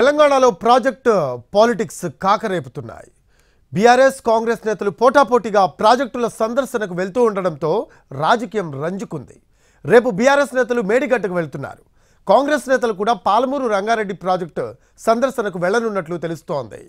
తెలంగాణలో project politics కాకరేపుతున్నాయి BRS Congress నేతలు పోటాపోటీగా ప్రాజెక్టుల సందర్శనకు వెళ్తూ ఉండడంతో రాజకీయం రంజుకుంది రేపు బీఆర్ఎస్ నేతలు మేడిగడ్డకు వెళ్తున్నారు కాంగ్రెస్ నేతలు కూడా పాలమూరు రంగారెడ్డి ప్రాజెక్టు సందర్శనకు వెళ్లనున్నట్లు తెలుస్తోంది